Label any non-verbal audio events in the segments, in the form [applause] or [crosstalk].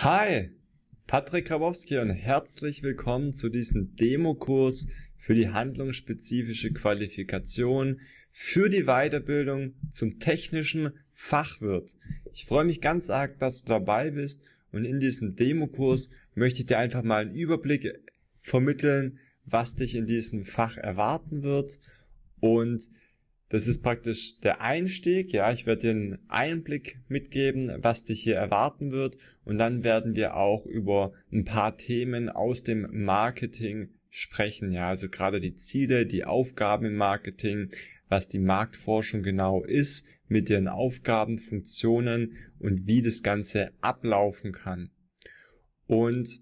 Hi, Patrick Grabowski und herzlich willkommen zu diesem Demokurs für die handlungsspezifische Qualifikation für die Weiterbildung zum technischen Fachwirt. Ich freue mich ganz arg, dass du dabei bist und in diesem Demokurs möchte ich dir einfach mal einen Überblick vermitteln, was dich in diesem Fach erwarten wird und das ist praktisch der Einstieg. Ja, ich werde dir einen Einblick mitgeben, was dich hier erwarten wird. Und dann werden wir auch über ein paar Themen aus dem Marketing sprechen. Ja, also gerade die Ziele, die Aufgaben im Marketing, was die Marktforschung genau ist, mit ihren Aufgaben, Funktionen und wie das Ganze ablaufen kann. Und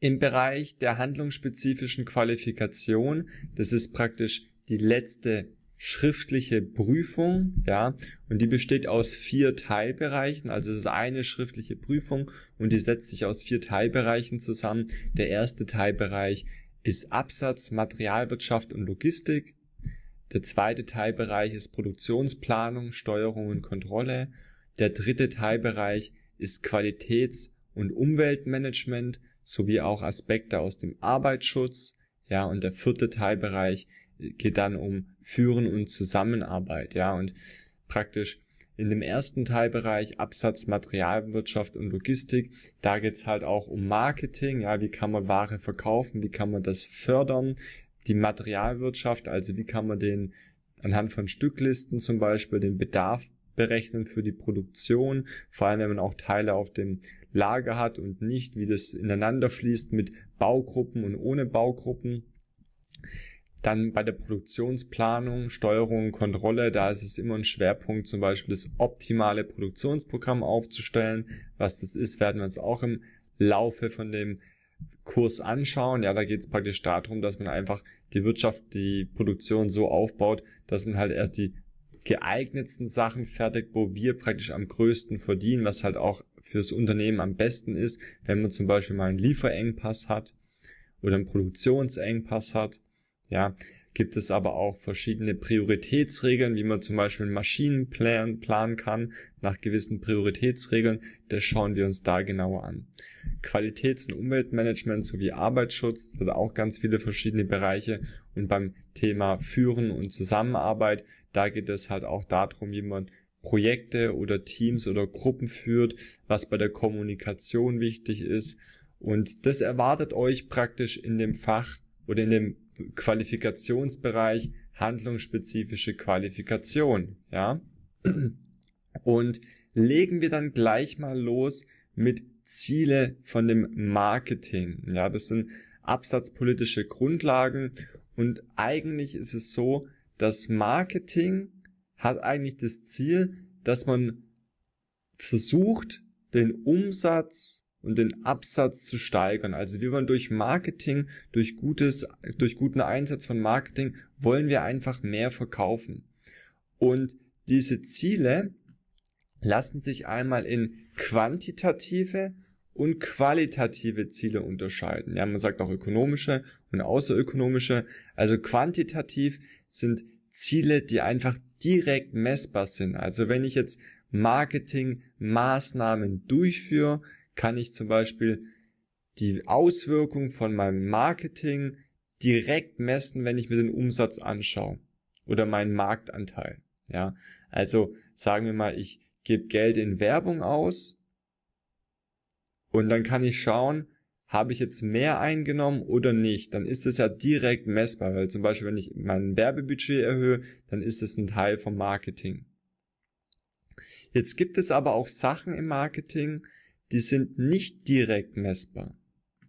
im Bereich der handlungsspezifischen Qualifikation, das ist praktisch die letzte schriftliche Prüfung, ja, und die besteht aus vier Teilbereichen. Also es ist eine schriftliche Prüfung und die setzt sich aus vier Teilbereichen zusammen. Der erste Teilbereich ist Absatz, Materialwirtschaft und Logistik. Der zweite Teilbereich ist Produktionsplanung, Steuerung und Kontrolle. Der dritte Teilbereich ist Qualitäts- und Umweltmanagement sowie auch Aspekte aus dem Arbeitsschutz. Ja, und der vierte Teilbereich geht dann um Führen und Zusammenarbeit, ja, und praktisch in dem ersten Teilbereich Absatz, Materialwirtschaft und Logistik, da geht's halt auch um Marketing, ja, wie kann man Ware verkaufen, wie kann man das fördern, die Materialwirtschaft, also wie kann man den anhand von Stücklisten zum Beispiel den Bedarf berechnen für die Produktion, vor allem wenn man auch Teile auf dem Lager hat und nicht, wie das ineinander fließt mit Baugruppen und ohne Baugruppen. Dann bei der Produktionsplanung, Steuerung, Kontrolle, da ist es immer ein Schwerpunkt, zum Beispiel das optimale Produktionsprogramm aufzustellen. Was das ist, werden wir uns auch im Laufe von dem Kurs anschauen. Ja, da geht es praktisch darum, dass man einfach die Wirtschaft, die Produktion so aufbaut, dass man halt erst die geeignetsten Sachen fertigt, wo wir praktisch am größten verdienen, was halt auch fürs Unternehmen am besten ist, wenn man zum Beispiel mal einen Lieferengpass hat oder einen Produktionsengpass hat ja, gibt es aber auch verschiedene Prioritätsregeln, wie man zum Beispiel Maschinen planen, kann nach gewissen Prioritätsregeln. Das schauen wir uns da genauer an. Qualitäts- und Umweltmanagement sowie Arbeitsschutz, das auch ganz viele verschiedene Bereiche. Und beim Thema Führen und Zusammenarbeit, da geht es halt auch darum, wie man Projekte oder Teams oder Gruppen führt, was bei der Kommunikation wichtig ist. Und das erwartet euch praktisch in dem Fach oder in dem Qualifikationsbereich handlungsspezifische Qualifikation, ja. Und legen wir dann gleich mal los mit Ziele von dem Marketing. Ja, das sind absatzpolitische Grundlagen und eigentlich ist es so, dass Marketing hat eigentlich das Ziel, dass man versucht, den Umsatz und den Absatz zu steigern. Also wie man durch Marketing, durch gutes, durch guten Einsatz von Marketing, wollen wir einfach mehr verkaufen. Und diese Ziele lassen sich einmal in quantitative und qualitative Ziele unterscheiden. Ja, man sagt auch ökonomische und außerökonomische. Also quantitativ sind Ziele, die einfach direkt messbar sind. Also wenn ich jetzt Marketingmaßnahmen durchführe, kann ich zum Beispiel die Auswirkung von meinem Marketing direkt messen, wenn ich mir den Umsatz anschaue oder meinen Marktanteil. Ja, also sagen wir mal, ich gebe Geld in Werbung aus und dann kann ich schauen, habe ich jetzt mehr eingenommen oder nicht, dann ist es ja direkt messbar, weil zum Beispiel, wenn ich mein Werbebudget erhöhe, dann ist es ein Teil vom Marketing. Jetzt gibt es aber auch Sachen im Marketing, die sind nicht direkt messbar.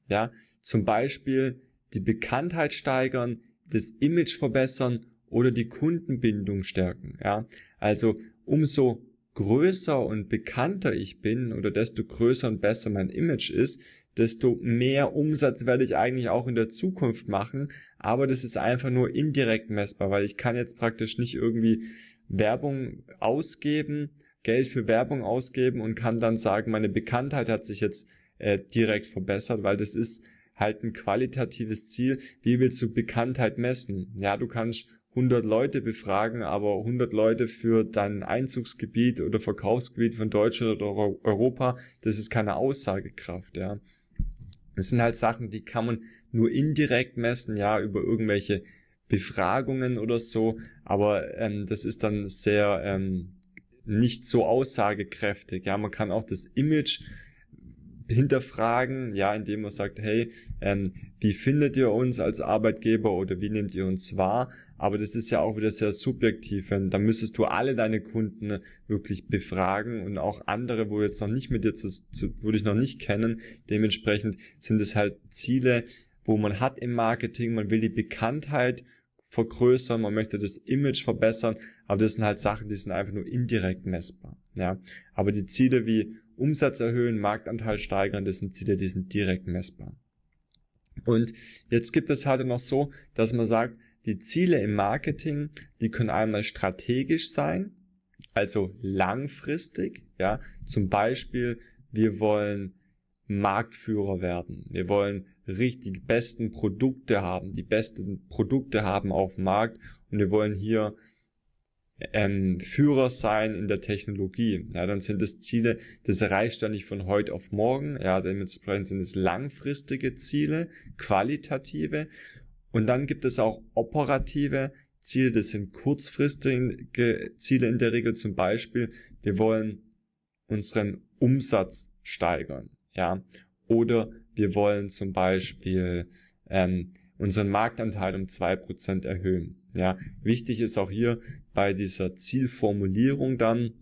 Ja, zum Beispiel die Bekanntheit steigern, das Image verbessern oder die Kundenbindung stärken. Ja, also umso größer und bekannter ich bin oder desto größer und besser mein Image ist, desto mehr Umsatz werde ich eigentlich auch in der Zukunft machen. Aber das ist einfach nur indirekt messbar, weil ich kann jetzt praktisch nicht irgendwie Werbung ausgeben Geld für Werbung ausgeben und kann dann sagen, meine Bekanntheit hat sich jetzt äh, direkt verbessert, weil das ist halt ein qualitatives Ziel. Wie willst du Bekanntheit messen? Ja, du kannst 100 Leute befragen, aber 100 Leute für dein Einzugsgebiet oder Verkaufsgebiet von Deutschland oder Europa, das ist keine Aussagekraft, ja. Das sind halt Sachen, die kann man nur indirekt messen, ja, über irgendwelche Befragungen oder so, aber ähm, das ist dann sehr ähm, nicht so aussagekräftig. Ja, man kann auch das Image hinterfragen, ja, indem man sagt, hey, ähm, wie findet ihr uns als Arbeitgeber oder wie nehmt ihr uns wahr? Aber das ist ja auch wieder sehr subjektiv, denn da müsstest du alle deine Kunden wirklich befragen und auch andere, wo jetzt noch nicht mit dir zu, zu wo dich noch nicht kennen. Dementsprechend sind es halt Ziele, wo man hat im Marketing, man will die Bekanntheit vergrößern, man möchte das Image verbessern, aber das sind halt Sachen, die sind einfach nur indirekt messbar. Ja, aber die Ziele wie Umsatz erhöhen, Marktanteil steigern, das sind Ziele, die sind direkt messbar. Und jetzt gibt es halt noch so, dass man sagt, die Ziele im Marketing, die können einmal strategisch sein, also langfristig, ja, zum Beispiel, wir wollen Marktführer werden, wir wollen richtig die besten Produkte haben, die besten Produkte haben auf dem Markt und wir wollen hier ähm, Führer sein in der Technologie. Ja, dann sind das Ziele, das erreicht dann nicht von heute auf morgen. Ja, dementsprechend sind es langfristige Ziele, qualitative. Und dann gibt es auch operative Ziele, das sind kurzfristige Ziele in der Regel. Zum Beispiel, wir wollen unseren Umsatz steigern. Ja, oder wir wollen zum Beispiel ähm, unseren Marktanteil um zwei Prozent erhöhen. Ja, wichtig ist auch hier bei dieser Zielformulierung dann,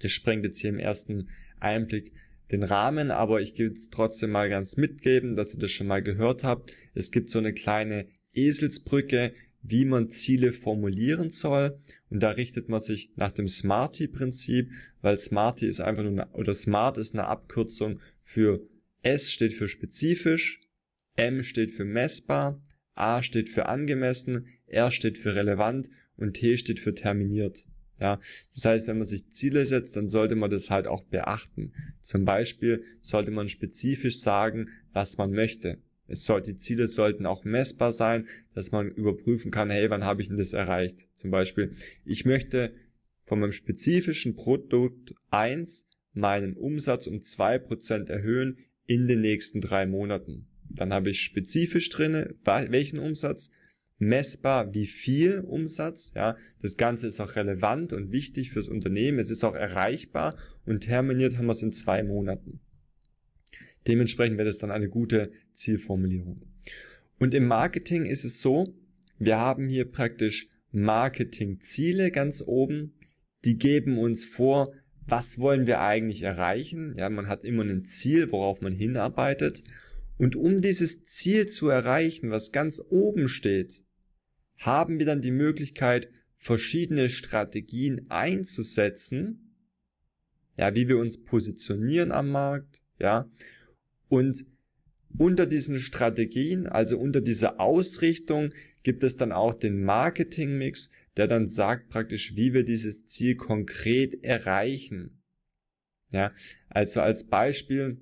das sprengt jetzt hier im ersten Einblick den Rahmen, aber ich will es trotzdem mal ganz mitgeben, dass ihr das schon mal gehört habt. Es gibt so eine kleine Eselsbrücke, wie man Ziele formulieren soll. Und da richtet man sich nach dem Smarty-Prinzip, weil Smarty ist einfach nur, eine, oder Smart ist eine Abkürzung für S steht für spezifisch, M steht für messbar, A steht für angemessen, R steht für relevant und T steht für terminiert. Ja, das heißt, wenn man sich Ziele setzt, dann sollte man das halt auch beachten. Zum Beispiel sollte man spezifisch sagen, was man möchte. Es soll, die Ziele sollten auch messbar sein, dass man überprüfen kann, hey, wann habe ich denn das erreicht? Zum Beispiel, ich möchte von meinem spezifischen Produkt 1 meinen Umsatz um 2% erhöhen in den nächsten drei Monaten. Dann habe ich spezifisch drinne, welchen Umsatz, messbar, wie viel Umsatz, ja. Das Ganze ist auch relevant und wichtig fürs Unternehmen. Es ist auch erreichbar und terminiert haben wir es in zwei Monaten. Dementsprechend wäre das dann eine gute Zielformulierung. Und im Marketing ist es so, wir haben hier praktisch Marketingziele ganz oben. Die geben uns vor, was wollen wir eigentlich erreichen? Ja, man hat immer ein Ziel, worauf man hinarbeitet. Und um dieses Ziel zu erreichen, was ganz oben steht, haben wir dann die Möglichkeit, verschiedene Strategien einzusetzen. Ja, wie wir uns positionieren am Markt. Ja, und unter diesen Strategien, also unter dieser Ausrichtung, gibt es dann auch den Marketingmix, der dann sagt praktisch, wie wir dieses Ziel konkret erreichen. Ja, also als Beispiel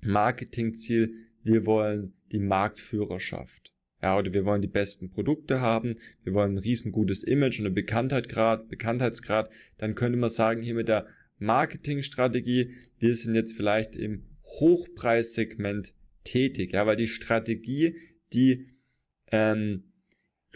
Marketingziel, wir wollen die Marktführerschaft. Ja, oder wir wollen die besten Produkte haben, wir wollen ein riesengutes Image und einen Bekanntheitsgrad, dann könnte man sagen, hier mit der Marketingstrategie, wir sind jetzt vielleicht im Hochpreissegment tätig, ja, weil die Strategie, die ähm,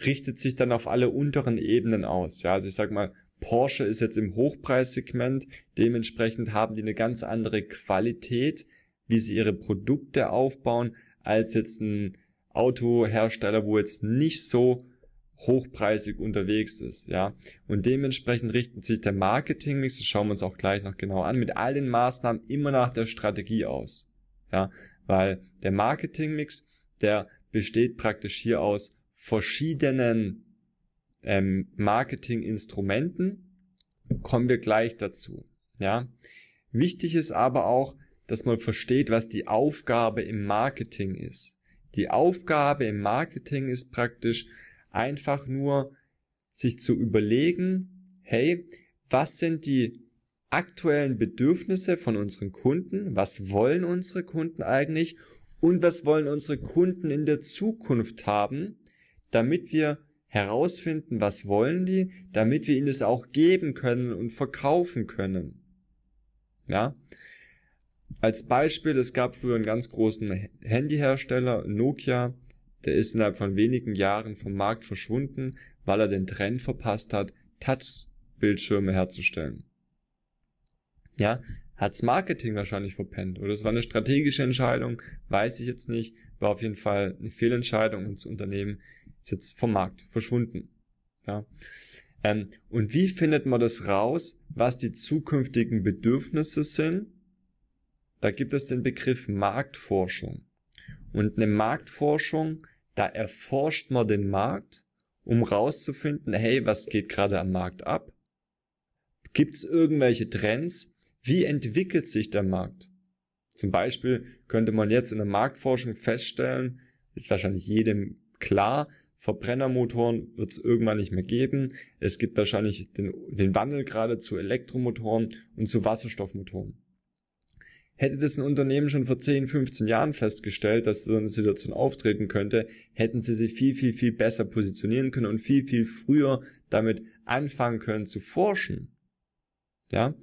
richtet sich dann auf alle unteren Ebenen aus. Ja, also ich sag mal, Porsche ist jetzt im Hochpreissegment, dementsprechend haben die eine ganz andere Qualität, wie sie ihre Produkte aufbauen, als jetzt ein Autohersteller, wo jetzt nicht so hochpreisig unterwegs ist, ja. Und dementsprechend richtet sich der Marketingmix, das schauen wir uns auch gleich noch genau an, mit all den Maßnahmen immer nach der Strategie aus, ja. Weil der Marketingmix, der besteht praktisch hier aus verschiedenen ähm, Marketinginstrumenten. Kommen wir gleich dazu. Ja. Wichtig ist aber auch, dass man versteht, was die Aufgabe im Marketing ist. Die Aufgabe im Marketing ist praktisch einfach nur, sich zu überlegen, hey, was sind die aktuellen Bedürfnisse von unseren Kunden? Was wollen unsere Kunden eigentlich? Und was wollen unsere Kunden in der Zukunft haben? damit wir herausfinden, was wollen die, damit wir ihnen es auch geben können und verkaufen können. Ja? Als Beispiel, es gab früher einen ganz großen Handyhersteller, Nokia, der ist innerhalb von wenigen Jahren vom Markt verschwunden, weil er den Trend verpasst hat, Touch-Bildschirme herzustellen. Ja, hat's Marketing wahrscheinlich verpennt oder es war eine strategische Entscheidung, weiß ich jetzt nicht, war auf jeden Fall eine Fehlentscheidung und das Unternehmen ist jetzt vom Markt verschwunden. Ja. Ähm, und wie findet man das raus, was die zukünftigen Bedürfnisse sind? Da gibt es den Begriff Marktforschung. Und eine Marktforschung, da erforscht man den Markt, um rauszufinden, hey, was geht gerade am Markt ab? Gibt es irgendwelche Trends? Wie entwickelt sich der Markt? Zum Beispiel könnte man jetzt in der Marktforschung feststellen, ist wahrscheinlich jedem klar, Verbrennermotoren wird es irgendwann nicht mehr geben. Es gibt wahrscheinlich den, den Wandel gerade zu Elektromotoren und zu Wasserstoffmotoren. Hätte das ein Unternehmen schon vor 10, 15 Jahren festgestellt, dass so eine Situation auftreten könnte, hätten sie sich viel, viel, viel besser positionieren können und viel, viel früher damit anfangen können zu forschen. Ja?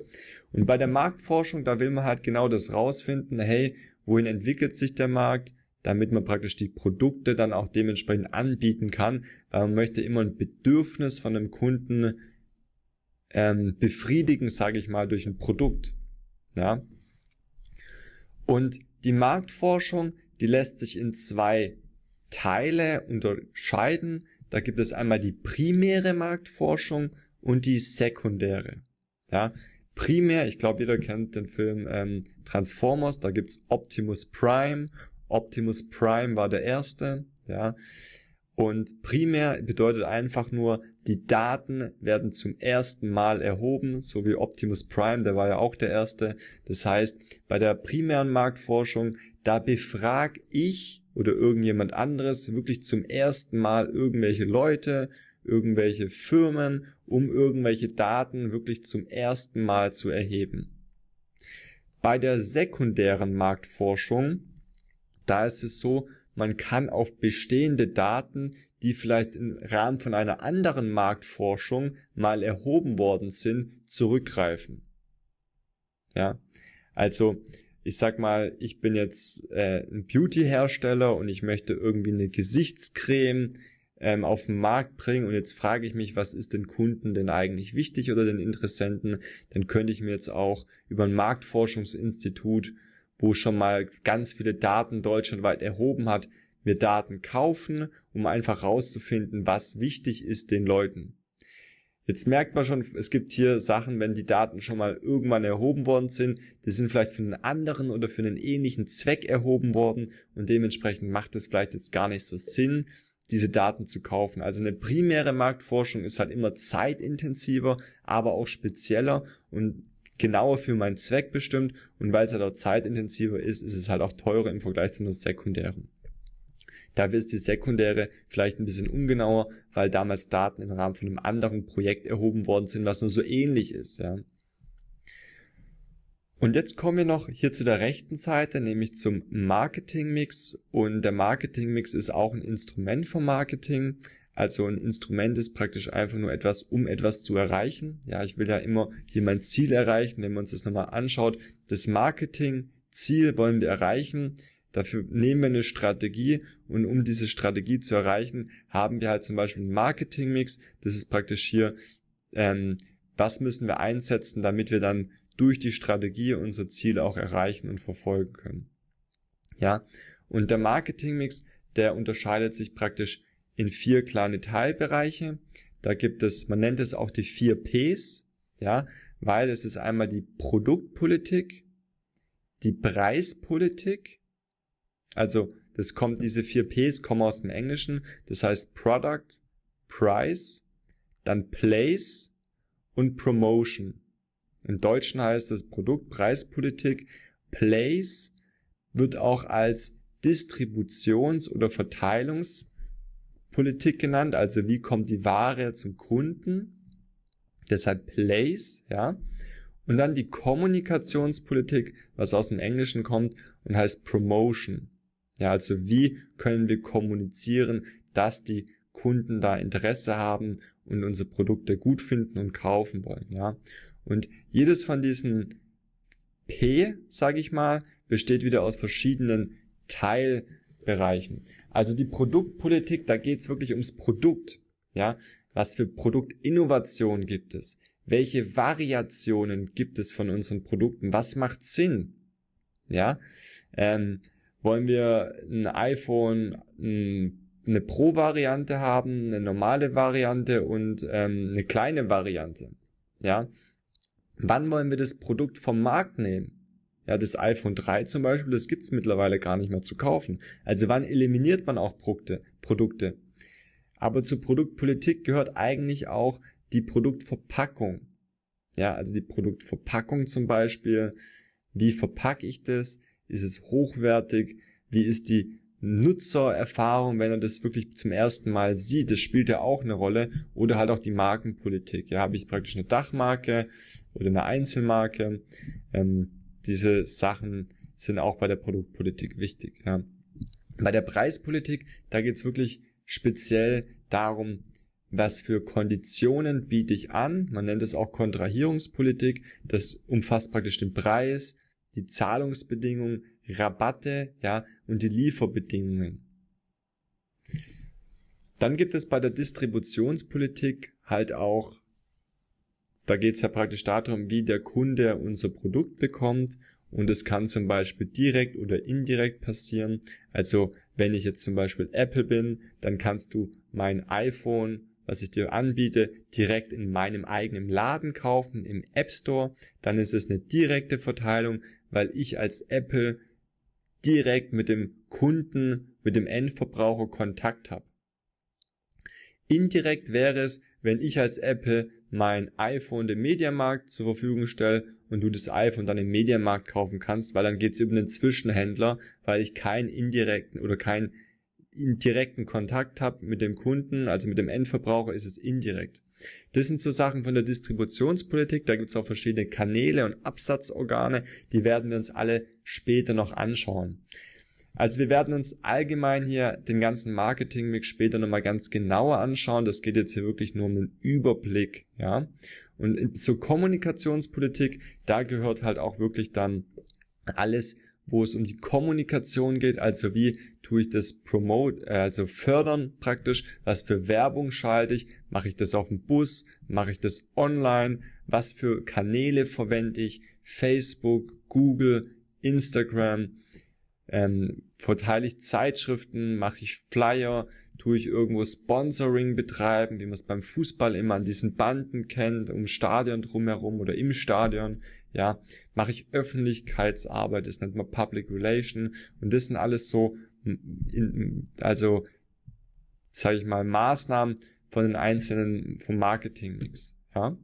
Und bei der Marktforschung, da will man halt genau das rausfinden, hey, wohin entwickelt sich der Markt? damit man praktisch die Produkte dann auch dementsprechend anbieten kann, weil man möchte immer ein Bedürfnis von einem Kunden ähm, befriedigen, sage ich mal, durch ein Produkt. Ja? Und die Marktforschung, die lässt sich in zwei Teile unterscheiden. Da gibt es einmal die primäre Marktforschung und die sekundäre. Ja, primär, ich glaube, jeder kennt den Film ähm, Transformers, da gibt es Optimus Prime Optimus Prime war der erste, ja. Und primär bedeutet einfach nur, die Daten werden zum ersten Mal erhoben, so wie Optimus Prime, der war ja auch der erste. Das heißt, bei der primären Marktforschung, da befrag ich oder irgendjemand anderes wirklich zum ersten Mal irgendwelche Leute, irgendwelche Firmen, um irgendwelche Daten wirklich zum ersten Mal zu erheben. Bei der sekundären Marktforschung, da ist es so, man kann auf bestehende Daten, die vielleicht im Rahmen von einer anderen Marktforschung mal erhoben worden sind, zurückgreifen. Ja, also ich sag mal, ich bin jetzt äh, ein Beauty-Hersteller und ich möchte irgendwie eine Gesichtscreme ähm, auf den Markt bringen und jetzt frage ich mich, was ist den Kunden denn eigentlich wichtig oder den Interessenten? Dann könnte ich mir jetzt auch über ein Marktforschungsinstitut wo schon mal ganz viele Daten deutschlandweit erhoben hat, wir Daten kaufen, um einfach rauszufinden, was wichtig ist den Leuten. Jetzt merkt man schon, es gibt hier Sachen, wenn die Daten schon mal irgendwann erhoben worden sind, die sind vielleicht für einen anderen oder für einen ähnlichen Zweck erhoben worden und dementsprechend macht es vielleicht jetzt gar nicht so Sinn, diese Daten zu kaufen. Also eine primäre Marktforschung ist halt immer zeitintensiver, aber auch spezieller und genauer für meinen Zweck bestimmt und weil es halt auch zeitintensiver ist, ist es halt auch teurer im Vergleich zu einer sekundären. Dafür ist die sekundäre vielleicht ein bisschen ungenauer, weil damals Daten im Rahmen von einem anderen Projekt erhoben worden sind, was nur so ähnlich ist. Ja. Und jetzt kommen wir noch hier zu der rechten Seite, nämlich zum Marketingmix. Und der Marketingmix ist auch ein Instrument vom Marketing, also ein Instrument ist praktisch einfach nur etwas, um etwas zu erreichen. Ja, ich will ja immer hier mein Ziel erreichen. Wenn man uns das nochmal anschaut, das Marketing-Ziel wollen wir erreichen. Dafür nehmen wir eine Strategie und um diese Strategie zu erreichen, haben wir halt zum Beispiel einen Marketing-Mix. Das ist praktisch hier, ähm, was müssen wir einsetzen, damit wir dann durch die Strategie unser Ziel auch erreichen und verfolgen können. Ja, und der Marketing-Mix, der unterscheidet sich praktisch in vier kleine Teilbereiche. Da gibt es, man nennt es auch die vier Ps, ja, weil es ist einmal die Produktpolitik, die Preispolitik, also das kommt, diese vier Ps kommen aus dem Englischen, das heißt Product, Price, dann Place und Promotion. Im Deutschen heißt das Produkt, Preispolitik, Place wird auch als Distributions- oder Verteilungspolitik Politik genannt, also wie kommt die Ware zum Kunden, deshalb Place, ja. Und dann die Kommunikationspolitik, was aus dem Englischen kommt und heißt Promotion. Ja, also wie können wir kommunizieren, dass die Kunden da Interesse haben und unsere Produkte gut finden und kaufen wollen, ja. Und jedes von diesen P, sage ich mal, besteht wieder aus verschiedenen Teilbereichen. Also die Produktpolitik, da geht's wirklich ums Produkt. Ja, was für Produktinnovationen gibt es? Welche Variationen gibt es von unseren Produkten? Was macht Sinn? Ja, ähm, wollen wir ein iPhone, ein, eine Pro-Variante haben, eine normale Variante und ähm, eine kleine Variante? Ja, wann wollen wir das Produkt vom Markt nehmen? Ja, das iPhone 3 zum Beispiel, das gibt's mittlerweile gar nicht mehr zu kaufen. Also wann eliminiert man auch Produkte? Aber zur Produktpolitik gehört eigentlich auch die Produktverpackung. Ja, also die Produktverpackung zum Beispiel. Wie verpacke ich das? Ist es hochwertig? Wie ist die Nutzererfahrung, wenn er das wirklich zum ersten Mal sieht, das spielt ja auch eine Rolle. Oder halt auch die Markenpolitik. Ja, habe ich praktisch eine Dachmarke oder eine Einzelmarke? Ähm, diese Sachen sind auch bei der Produktpolitik wichtig. Ja. Bei der Preispolitik, da es wirklich speziell darum, was für Konditionen biete ich an. Man nennt es auch Kontrahierungspolitik. Das umfasst praktisch den Preis, die Zahlungsbedingungen, Rabatte, ja, und die Lieferbedingungen. Dann gibt es bei der Distributionspolitik halt auch da geht es ja praktisch darum, wie der Kunde unser Produkt bekommt und es kann zum Beispiel direkt oder indirekt passieren. Also wenn ich jetzt zum Beispiel Apple bin, dann kannst du mein iPhone, was ich dir anbiete, direkt in meinem eigenen Laden kaufen, im App Store. Dann ist es eine direkte Verteilung, weil ich als Apple direkt mit dem Kunden, mit dem Endverbraucher Kontakt habe. Indirekt wäre es, wenn ich als Apple mein iPhone dem Mediamarkt zur Verfügung stelle und du das iPhone dann im Mediamarkt kaufen kannst, weil dann geht's über einen Zwischenhändler, weil ich keinen indirekten oder keinen direkten Kontakt habe mit dem Kunden, also mit dem Endverbraucher ist es indirekt. Das sind so Sachen von der Distributionspolitik, da gibt's auch verschiedene Kanäle und Absatzorgane, die werden wir uns alle später noch anschauen. Also wir werden uns allgemein hier den ganzen Marketing-Mix später nochmal ganz genauer anschauen. Das geht jetzt hier wirklich nur um den Überblick, ja. Und zur Kommunikationspolitik, da gehört halt auch wirklich dann alles, wo es um die Kommunikation geht, also wie tue ich das promote, äh, also fördern praktisch, was für Werbung schalte ich, mache ich das auf dem Bus, mache ich das online, was für Kanäle verwende ich, Facebook, Google, Instagram, ähm, verteile ich Zeitschriften, mache ich Flyer, tue ich irgendwo Sponsoring betreiben, wie man es beim Fußball immer an diesen Banden kennt, um Stadion drumherum oder im Stadion, ja, mache ich Öffentlichkeitsarbeit, das nennt man Public Relation und das sind alles so, in, also sage ich mal Maßnahmen von den einzelnen vom Marketing Mix, ja.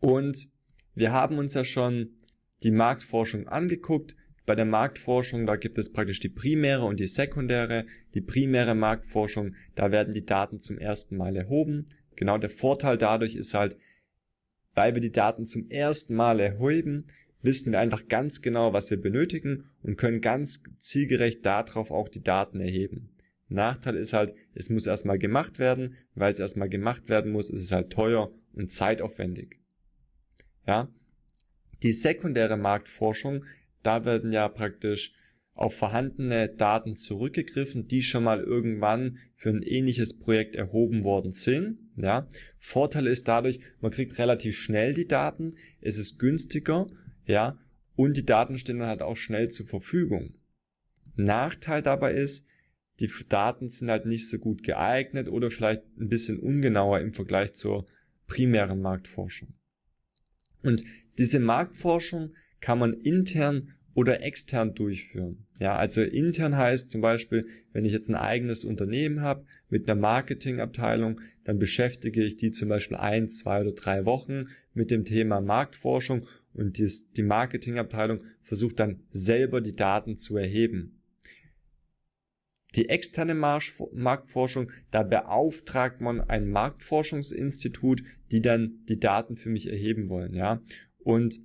Und wir haben uns ja schon die Marktforschung angeguckt bei der Marktforschung, da gibt es praktisch die primäre und die sekundäre. Die primäre Marktforschung, da werden die Daten zum ersten Mal erhoben. Genau der Vorteil dadurch ist halt, weil wir die Daten zum ersten Mal erheben, wissen wir einfach ganz genau, was wir benötigen und können ganz zielgerecht darauf auch die Daten erheben. Nachteil ist halt, es muss erstmal gemacht werden, weil es erstmal gemacht werden muss, ist es halt teuer und zeitaufwendig. Ja. Die sekundäre Marktforschung, da werden ja praktisch auf vorhandene Daten zurückgegriffen, die schon mal irgendwann für ein ähnliches Projekt erhoben worden sind. Ja. Vorteil ist dadurch, man kriegt relativ schnell die Daten, es ist günstiger, ja, und die Daten stehen dann halt auch schnell zur Verfügung. Nachteil dabei ist, die Daten sind halt nicht so gut geeignet oder vielleicht ein bisschen ungenauer im Vergleich zur primären Marktforschung. Und diese Marktforschung kann man intern oder extern durchführen. Ja, also intern heißt zum Beispiel, wenn ich jetzt ein eigenes Unternehmen habe mit einer Marketingabteilung, dann beschäftige ich die zum Beispiel ein, zwei oder drei Wochen mit dem Thema Marktforschung und die Marketingabteilung versucht dann selber die Daten zu erheben. Die externe Marktforschung, da beauftragt man ein Marktforschungsinstitut, die dann die Daten für mich erheben wollen, ja. Und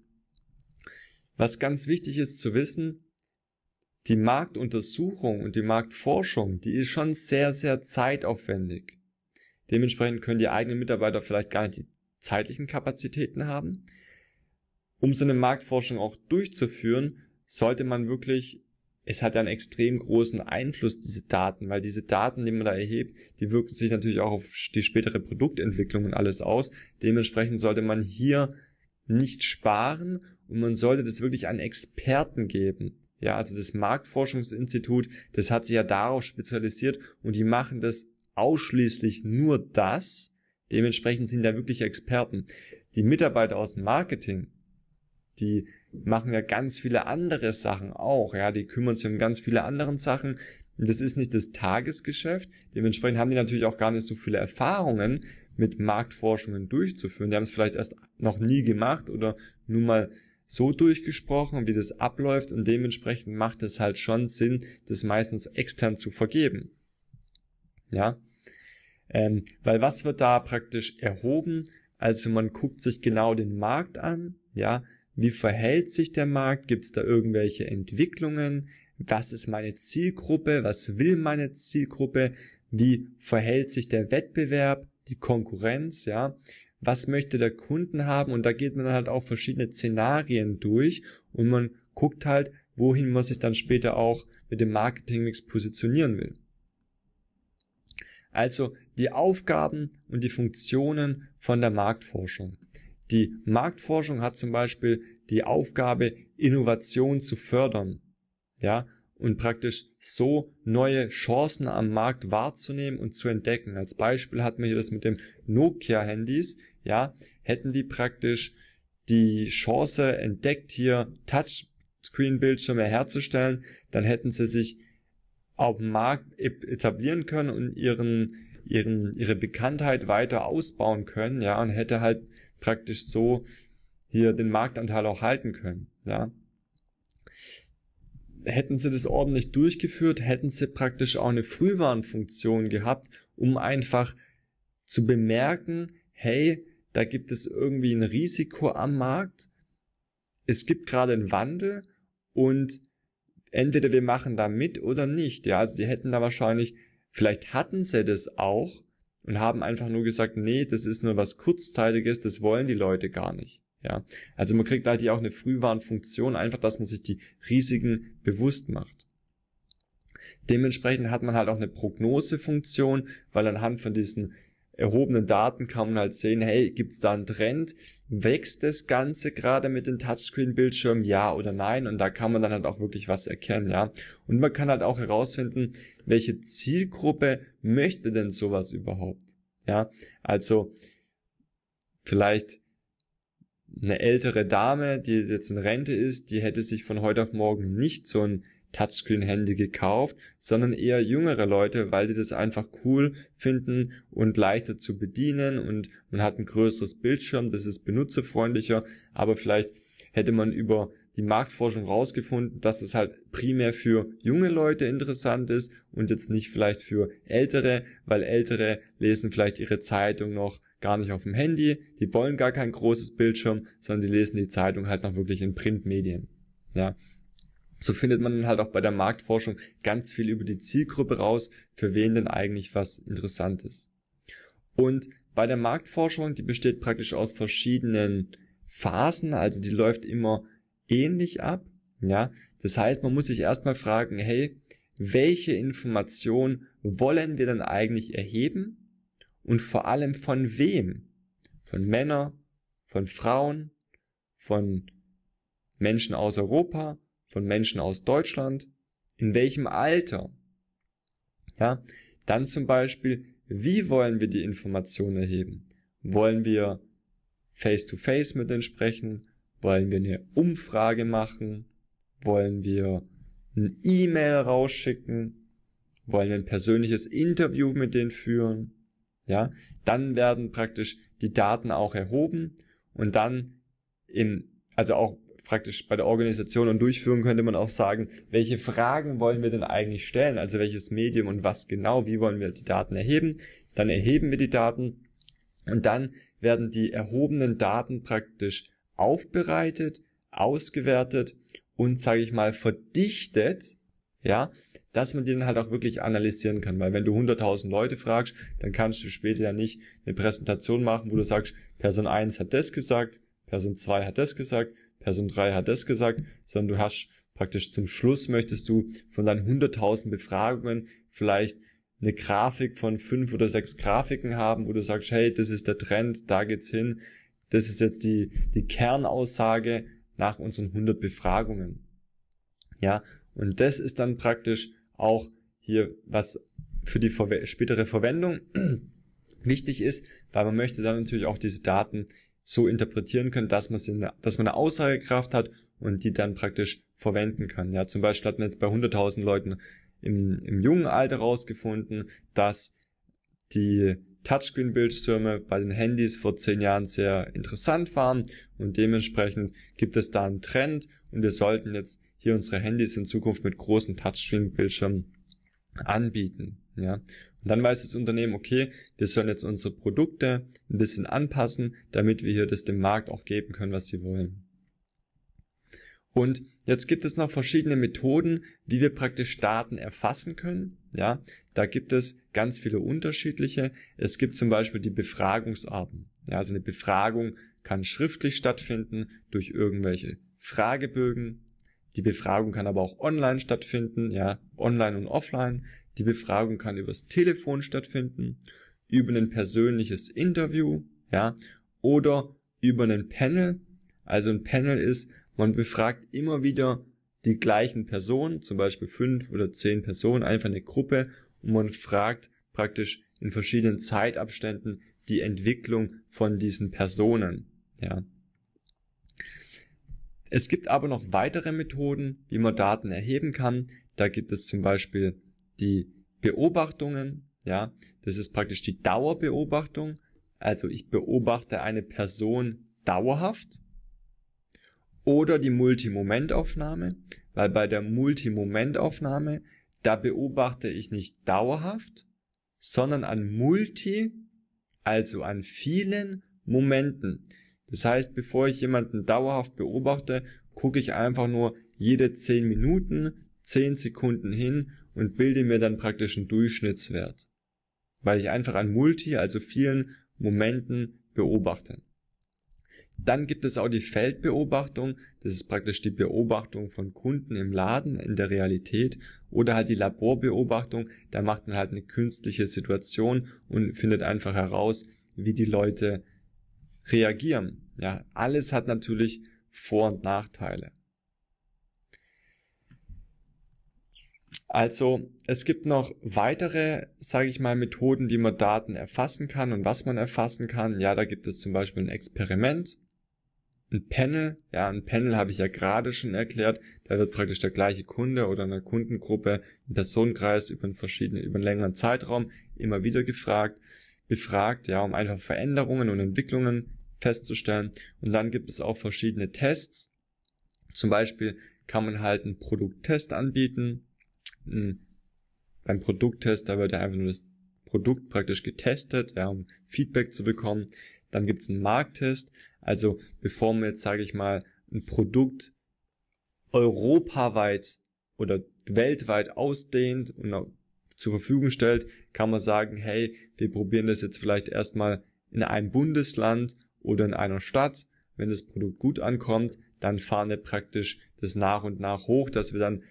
was ganz wichtig ist zu wissen, die Marktuntersuchung und die Marktforschung, die ist schon sehr, sehr zeitaufwendig. Dementsprechend können die eigenen Mitarbeiter vielleicht gar nicht die zeitlichen Kapazitäten haben. Um so eine Marktforschung auch durchzuführen, sollte man wirklich, es hat ja einen extrem großen Einfluss, diese Daten, weil diese Daten, die man da erhebt, die wirken sich natürlich auch auf die spätere Produktentwicklung und alles aus. Dementsprechend sollte man hier nicht sparen und man sollte das wirklich an Experten geben. Ja, also das Marktforschungsinstitut, das hat sich ja darauf spezialisiert und die machen das ausschließlich nur das. Dementsprechend sind da wirklich Experten. Die Mitarbeiter aus dem Marketing, die machen ja ganz viele andere Sachen auch. Ja, die kümmern sich um ganz viele andere Sachen. das ist nicht das Tagesgeschäft. Dementsprechend haben die natürlich auch gar nicht so viele Erfahrungen mit Marktforschungen durchzuführen. Die haben es vielleicht erst noch nie gemacht oder nur mal so durchgesprochen, wie das abläuft und dementsprechend macht es halt schon Sinn, das meistens extern zu vergeben. Ja, ähm, weil was wird da praktisch erhoben? Also man guckt sich genau den Markt an, ja, wie verhält sich der Markt, gibt es da irgendwelche Entwicklungen, was ist meine Zielgruppe, was will meine Zielgruppe, wie verhält sich der Wettbewerb, die Konkurrenz, ja, was möchte der Kunden haben und da geht man halt auch verschiedene Szenarien durch und man guckt halt, wohin man sich dann später auch mit dem Marketingmix positionieren will. Also die Aufgaben und die Funktionen von der Marktforschung. Die Marktforschung hat zum Beispiel die Aufgabe, Innovation zu fördern. Ja, und praktisch so neue Chancen am Markt wahrzunehmen und zu entdecken. Als Beispiel hatten wir hier das mit dem Nokia-Handys, ja, hätten die praktisch die Chance entdeckt, hier Touchscreen-Bildschirme herzustellen, dann hätten sie sich auf dem Markt etablieren können und ihren, ihren, ihre Bekanntheit weiter ausbauen können, ja, und hätte halt praktisch so hier den Marktanteil auch halten können, ja hätten sie das ordentlich durchgeführt, hätten sie praktisch auch eine Frühwarnfunktion gehabt, um einfach zu bemerken, hey, da gibt es irgendwie ein Risiko am Markt, es gibt gerade einen Wandel und entweder wir machen da mit oder nicht. Ja, also die hätten da wahrscheinlich, vielleicht hatten sie das auch und haben einfach nur gesagt, nee, das ist nur was Kurzzeitiges, das wollen die Leute gar nicht. Ja, also man kriegt halt hier auch eine Frühwarnfunktion, einfach, dass man sich die Risiken bewusst macht. Dementsprechend hat man halt auch eine Prognosefunktion, weil anhand von diesen erhobenen Daten kann man halt sehen, hey, gibt's da einen Trend? Wächst das Ganze gerade mit den Touchscreen-Bildschirmen, ja oder nein? Und da kann man dann halt auch wirklich was erkennen, ja. Und man kann halt auch herausfinden, welche Zielgruppe möchte denn sowas überhaupt, ja. Also vielleicht eine ältere Dame, die jetzt in Rente ist, die hätte sich von heute auf morgen nicht so ein Touchscreen-Handy gekauft, sondern eher jüngere Leute, weil die das einfach cool finden und leichter zu bedienen und man hat ein größeres Bildschirm, das ist benutzerfreundlicher, aber vielleicht hätte man über die Marktforschung rausgefunden, dass es halt primär für junge Leute interessant ist und jetzt nicht vielleicht für ältere, weil ältere lesen vielleicht ihre Zeitung noch gar nicht auf dem Handy, die wollen gar kein großes Bildschirm, sondern die lesen die Zeitung halt noch wirklich in Printmedien. Ja. So findet man dann halt auch bei der Marktforschung ganz viel über die Zielgruppe raus, für wen denn eigentlich was interessant ist. Und bei der Marktforschung, die besteht praktisch aus verschiedenen Phasen, also die läuft immer ähnlich ab. Ja, das heißt, man muss sich erstmal fragen, hey, welche Information wollen wir dann eigentlich erheben? und vor allem von wem? Von Männern, von Frauen, von Menschen aus Europa, von Menschen aus Deutschland, in welchem Alter? Ja, dann zum Beispiel, wie wollen wir die Information erheben? Wollen wir face-to-face -face mit denen sprechen? Wollen wir eine Umfrage machen? Wollen wir ein E-Mail rausschicken? Wollen wir ein persönliches Interview mit denen führen? Ja, dann werden praktisch die Daten auch erhoben und dann in, also auch praktisch bei der Organisation und Durchführung könnte man auch sagen, welche Fragen wollen wir denn eigentlich stellen? Also welches Medium und was genau? Wie wollen wir die Daten erheben? Dann erheben wir die Daten und dann werden die erhobenen Daten praktisch aufbereitet, ausgewertet und, sage ich mal, verdichtet ja, dass man die dann halt auch wirklich analysieren kann, weil wenn du 100.000 Leute fragst, dann kannst du später ja nicht eine Präsentation machen, wo du sagst, Person 1 hat das gesagt, Person 2 hat das gesagt, Person 3 hat das gesagt, sondern du hast praktisch zum Schluss möchtest du von deinen 100.000 Befragungen vielleicht eine Grafik von fünf oder sechs Grafiken haben, wo du sagst, hey, das ist der Trend, da geht's hin. Das ist jetzt die, die Kernaussage nach unseren 100 Befragungen. Ja, und das ist dann praktisch auch hier, was für die spätere Verwendung [clears throat] wichtig ist, weil man möchte dann natürlich auch diese Daten so interpretieren können, dass man, sie, dass man eine Aussagekraft hat und die dann praktisch verwenden kann. Ja, zum Beispiel hat man jetzt bei 100.000 Leuten im, im jungen Alter rausgefunden, dass die Touchscreen-Bildschirme bei den Handys vor zehn Jahren sehr interessant waren und dementsprechend gibt es da einen Trend und wir sollten jetzt hier unsere Handys in Zukunft mit großen Touchscreen-Bildschirmen anbieten. Ja, und dann weiß das Unternehmen, okay, wir sollen jetzt unsere Produkte ein bisschen anpassen, damit wir hier das dem Markt auch geben können, was sie wollen. Und jetzt gibt es noch verschiedene Methoden, wie wir praktisch Daten erfassen können. Ja, da gibt es ganz viele unterschiedliche. Es gibt zum Beispiel die Befragungsarten. Ja, also eine Befragung kann schriftlich stattfinden durch irgendwelche Fragebögen, die Befragung kann aber auch online stattfinden, ja, online und offline. Die Befragung kann übers Telefon stattfinden, über ein persönliches Interview, ja, oder über ein Panel. Also ein Panel ist, man befragt immer wieder die gleichen Personen, zum Beispiel fünf oder zehn Personen, einfach eine Gruppe und man fragt praktisch in verschiedenen Zeitabständen die Entwicklung von diesen Personen, ja. Es gibt aber noch weitere Methoden, wie man Daten erheben kann. Da gibt es zum Beispiel die Beobachtungen. Ja, das ist praktisch die Dauerbeobachtung. Also ich beobachte eine Person dauerhaft. Oder die Multimomentaufnahme, weil bei der Multimomentaufnahme, da beobachte ich nicht dauerhaft, sondern an Multi, also an vielen Momenten. Das heißt, bevor ich jemanden dauerhaft beobachte, gucke ich einfach nur jede 10 Minuten, 10 Sekunden hin und bilde mir dann praktisch einen Durchschnittswert, weil ich einfach an Multi, also vielen Momenten beobachte. Dann gibt es auch die Feldbeobachtung, das ist praktisch die Beobachtung von Kunden im Laden, in der Realität, oder halt die Laborbeobachtung, da macht man halt eine künstliche Situation und findet einfach heraus, wie die Leute reagieren. Ja, alles hat natürlich Vor- und Nachteile. Also es gibt noch weitere, sage ich mal, Methoden, wie man Daten erfassen kann und was man erfassen kann. Ja, da gibt es zum Beispiel ein Experiment, ein Panel. Ja, ein Panel habe ich ja gerade schon erklärt. Da wird praktisch der gleiche Kunde oder eine Kundengruppe im Personenkreis über einen verschiedenen, über einen längeren Zeitraum immer wieder gefragt, befragt, ja, um einfach Veränderungen und Entwicklungen festzustellen. Und dann gibt es auch verschiedene Tests. Zum Beispiel kann man halt einen Produkttest anbieten. Beim Produkttest, da wird ja einfach nur das Produkt praktisch getestet, ja, um Feedback zu bekommen. Dann gibt es einen Markttest. Also bevor man jetzt, sage ich mal, ein Produkt europaweit oder weltweit ausdehnt und zur Verfügung stellt, kann man sagen, hey, wir probieren das jetzt vielleicht erstmal in einem Bundesland oder in einer Stadt. Wenn das Produkt gut ankommt, dann fahren wir praktisch das nach und nach hoch, dass wir dann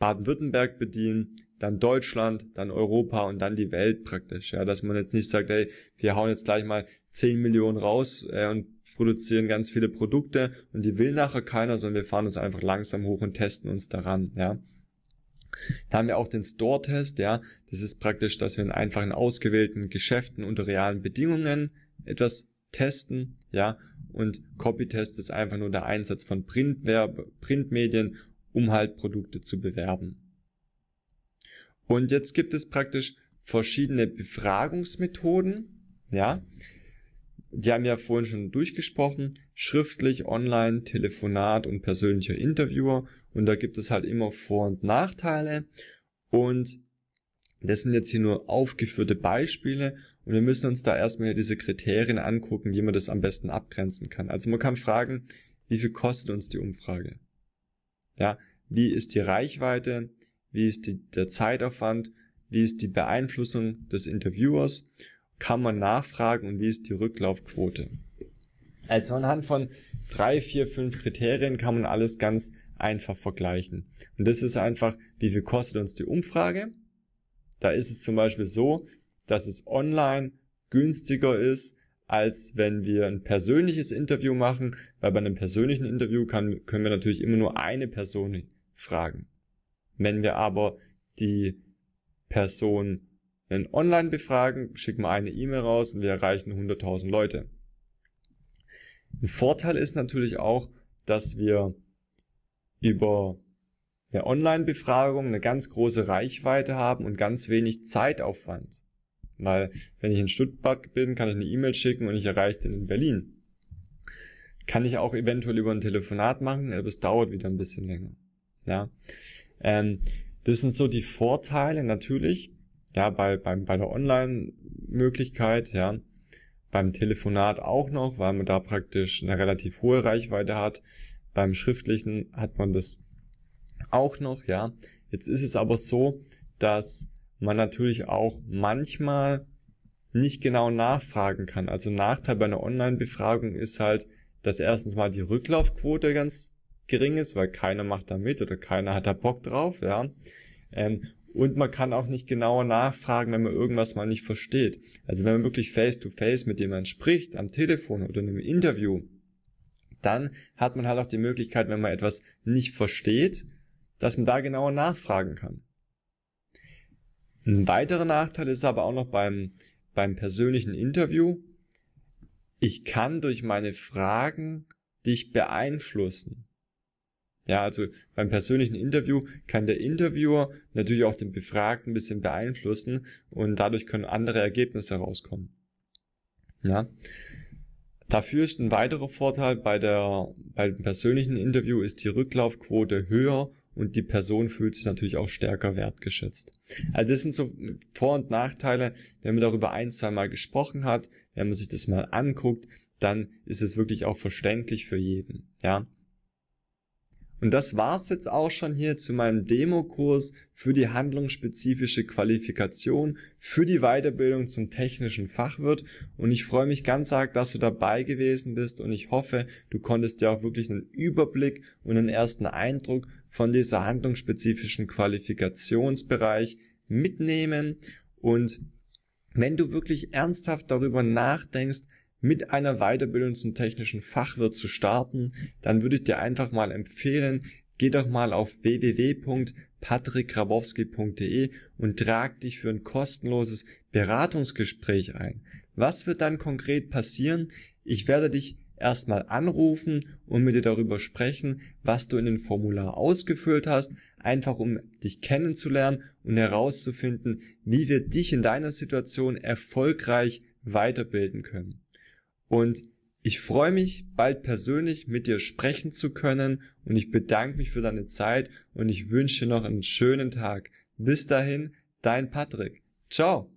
Baden-Württemberg bedienen, dann Deutschland, dann Europa und dann die Welt praktisch. Ja, dass man jetzt nicht sagt, hey, wir hauen jetzt gleich mal 10 Millionen raus äh, und produzieren ganz viele Produkte und die will nachher keiner, sondern wir fahren uns einfach langsam hoch und testen uns daran. Ja. Da haben wir auch den Store-Test, ja. Das ist praktisch, dass wir in einfachen ausgewählten Geschäften unter realen Bedingungen etwas testen, ja, und Copytest ist einfach nur der Einsatz von Printwerbe, Printmedien, um halt Produkte zu bewerben. Und jetzt gibt es praktisch verschiedene Befragungsmethoden, ja. Die haben wir ja vorhin schon durchgesprochen. Schriftlich, online, Telefonat und persönlicher Interviewer. Und da gibt es halt immer Vor- und Nachteile. Und das sind jetzt hier nur aufgeführte Beispiele und wir müssen uns da erstmal diese Kriterien angucken, wie man das am besten abgrenzen kann. Also man kann fragen, wie viel kostet uns die Umfrage? Ja, wie ist die Reichweite? Wie ist die, der Zeitaufwand? Wie ist die Beeinflussung des Interviewers? Kann man nachfragen und wie ist die Rücklaufquote? Also anhand von drei, vier, fünf Kriterien kann man alles ganz einfach vergleichen. Und das ist einfach, wie viel kostet uns die Umfrage? Da ist es zum Beispiel so, dass es online günstiger ist, als wenn wir ein persönliches Interview machen, weil bei einem persönlichen Interview kann, können wir natürlich immer nur eine Person fragen. Wenn wir aber die Person in online befragen, schicken wir eine E-Mail raus und wir erreichen 100.000 Leute. Ein Vorteil ist natürlich auch, dass wir über der Online-Befragung eine ganz große Reichweite haben und ganz wenig Zeitaufwand. Weil wenn ich in Stuttgart bin, kann ich eine E-Mail schicken und ich erreiche den in Berlin. Kann ich auch eventuell über ein Telefonat machen, aber es dauert wieder ein bisschen länger. Ja. Ähm, das sind so die Vorteile natürlich, ja, bei, bei, bei der Online-Möglichkeit, ja. Beim Telefonat auch noch, weil man da praktisch eine relativ hohe Reichweite hat. Beim Schriftlichen hat man das auch noch, ja. Jetzt ist es aber so, dass man natürlich auch manchmal nicht genau nachfragen kann. Also Nachteil bei einer Online-Befragung ist halt, dass erstens mal die Rücklaufquote ganz gering ist, weil keiner macht da mit oder keiner hat da Bock drauf, ja. Ähm, und man kann auch nicht genauer nachfragen, wenn man irgendwas mal nicht versteht. Also wenn man wirklich face to face mit jemandem spricht, am Telefon oder in einem Interview, dann hat man halt auch die Möglichkeit, wenn man etwas nicht versteht, dass man da genauer nachfragen kann. Ein weiterer Nachteil ist aber auch noch beim, beim persönlichen Interview. Ich kann durch meine Fragen dich beeinflussen. Ja, also beim persönlichen Interview kann der Interviewer natürlich auch den Befragten ein bisschen beeinflussen und dadurch können andere Ergebnisse rauskommen. Ja. Dafür ist ein weiterer Vorteil bei der, beim persönlichen Interview ist die Rücklaufquote höher und die Person fühlt sich natürlich auch stärker wertgeschätzt. Also das sind so Vor- und Nachteile, wenn man darüber ein, zwei Mal gesprochen hat, wenn man sich das mal anguckt, dann ist es wirklich auch verständlich für jeden, ja. Und das war's jetzt auch schon hier zu meinem Demokurs für die handlungsspezifische Qualifikation für die Weiterbildung zum technischen Fachwirt. Und ich freue mich ganz arg, dass du dabei gewesen bist und ich hoffe, du konntest dir auch wirklich einen Überblick und einen ersten Eindruck von dieser handlungsspezifischen Qualifikationsbereich mitnehmen und wenn du wirklich ernsthaft darüber nachdenkst, mit einer Weiterbildung zum technischen Fachwirt zu starten, dann würde ich dir einfach mal empfehlen, geh doch mal auf www.patrickgrabowski.de und trag dich für ein kostenloses Beratungsgespräch ein. Was wird dann konkret passieren? Ich werde dich erstmal anrufen und mit dir darüber sprechen, was du in dem Formular ausgefüllt hast, einfach um dich kennenzulernen und herauszufinden, wie wir dich in deiner Situation erfolgreich weiterbilden können. Und ich freue mich, bald persönlich mit dir sprechen zu können und ich bedanke mich für deine Zeit und ich wünsche dir noch einen schönen Tag. Bis dahin, dein Patrick. Ciao.